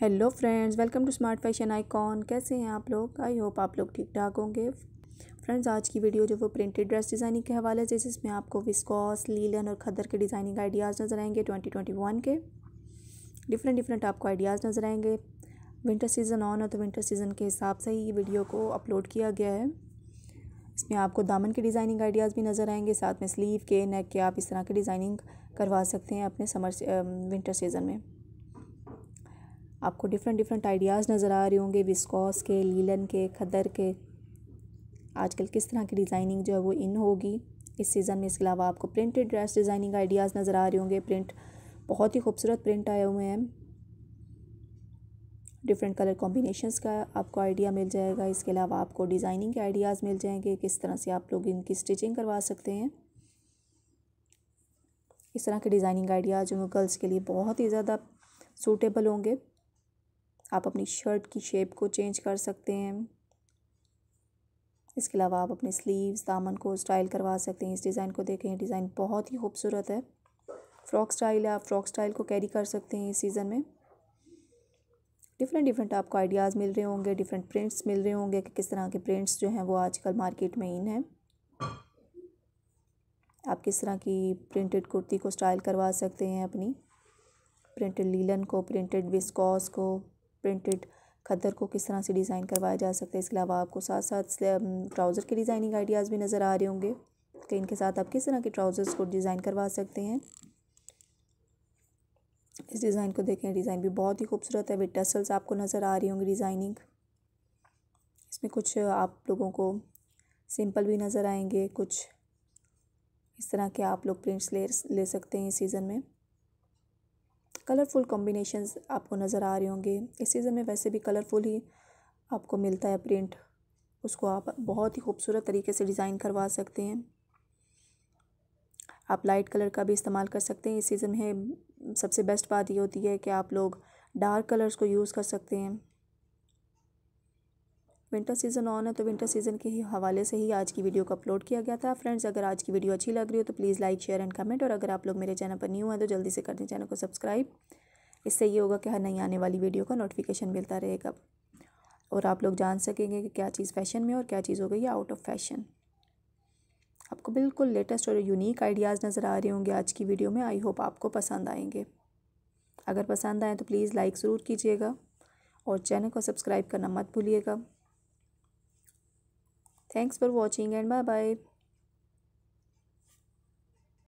Hello friends welcome to smart fashion icon कैसे हैं आप लोग आई होप आप लोग ठीक ठाक होंगे फ्रेंड्स आज की वीडियो जो वो प्रिंटेड ड्रेस डिज़ाइनिंग के हवाले से जिसमें आपको विस्कॉस लीलन और खदर के डिज़ाइनिंग आइडियाज़ नज़र आएंगे 2021 के डिफरेंट डिफरेंट आपको आइडियाज़ नज़र आएंगे विंटर सीज़न ऑन है तो विंटर सीज़न के हिसाब से ही वीडियो को अपलोड किया गया है इसमें आपको दामन के डिज़ाइनिंग आइडियाज़ भी नज़र आएंगे साथ में स्लीव के नेक के आप इस तरह के डिज़ाइनिंग करवा सकते हैं अपने समर विंटर सीज़न में आपको डिफरेंट डिफरेंट आइडियाज़ नज़र आ रहे होंगे विस्कॉस के लीलन के खदर के आजकल किस तरह की डिज़ाइनिंग जो है वो इन होगी इस सीज़न में इसके अलावा आपको प्रिंटेड ड्रेस डिज़ाइनिंग आइडियाज़ नज़र आ रहे होंगे प्रिंट बहुत ही खूबसूरत प्रिंट आए हुए हैं डिफरेंट कलर कॉम्बिनेशंस का आपको आइडिया मिल जाएगा इसके अलावा आपको डिज़ाइनिंग के आइडियाज़ मिल जाएंगे किस तरह से आप लोग इनकी स्टिचिंग करवा सकते हैं इस तरह के डिज़ाइनिंग आइडियाज़ जो गर्ल्स के लिए बहुत ही ज़्यादा सूटेबल होंगे आप अपनी शर्ट की शेप को चेंज कर सकते हैं इसके अलावा आप अपने स्लीव्स दामन को स्टाइल करवा सकते हैं इस डिज़ाइन को देखें डिज़ाइन बहुत ही खूबसूरत है फ्रॉक स्टाइल है आप फ्रॉक स्टाइल को कैरी कर सकते हैं इस सीज़न में डिफरेंट डिफरेंट आपको आइडियाज़ मिल रहे होंगे डिफरेंट प्रिंट्स मिल रहे होंगे कि किस तरह के प्रिंट्स जो हैं वो आजकल मार्केट में इन हैं आप किस तरह की प्रिंटेड कुर्ती को स्टाइल करवा सकते हैं अपनी प्रिंटेड लीलन को प्रिंटेड विस्कॉस को प्रिंटेड खद्दर को किस तरह से डिज़ाइन करवाया जा सकता है इसके अलावा आपको साथ साथ ट्राउज़र के डिज़ाइनिंग आइडियाज़ भी नज़र आ रहे होंगे कि तो इनके साथ आप किस तरह के ट्राउज़र्स को डिज़ाइन करवा सकते हैं इस डिज़ाइन को देखें डिज़ाइन भी बहुत ही खूबसूरत है विद टसल्स आपको नज़र आ रही होंगी डिज़ाइनिंग इसमें कुछ आप लोगों को सिंपल भी नज़र आएंगे कुछ इस तरह के आप लोग प्रिंट्स ले ले सकते हैं इस सीज़न में कलरफुल कॉम्बिनेशंस आपको नज़र आ रहे होंगे इस सीज़न में वैसे भी कलरफुल ही आपको मिलता है प्रिंट उसको आप बहुत ही खूबसूरत तरीके से डिज़ाइन करवा सकते हैं आप लाइट कलर का भी इस्तेमाल कर सकते हैं इस सीज़न में सबसे बेस्ट बात ये होती है कि आप लोग डार्क कलर्स को यूज़ कर सकते हैं विंटर सीज़न ऑन है तो विंटर सीज़न के ही हवाले से ही आज की वीडियो को अपलोड किया गया था फ्रेंड्स अगर आज की वीडियो अच्छी लग रही हो तो please like share and comment और अगर आप लोग मेरे चैनल पर न्यू हैं तो जल्दी से कर दें चैनल को सब्सक्राइब इससे ये होगा कि हर नई आने वाली वीडियो का नोटिफिकेशन मिलता रहेगा और आप लोग जान सकेंगे कि क्या चीज़ फ़ैशन में और क्या चीज़ हो गई है आउट ऑफ फैशन आपको बिल्कुल लेटेस्ट और यूनिक आइडियाज़ नज़र आ रहे होंगे आज की वीडियो में आई होप आपको पसंद आएंगे अगर पसंद आए तो प्लीज़ लाइक ज़रूर कीजिएगा और चैनल को सब्सक्राइब करना मत भूलिएगा Thanks for watching and bye bye.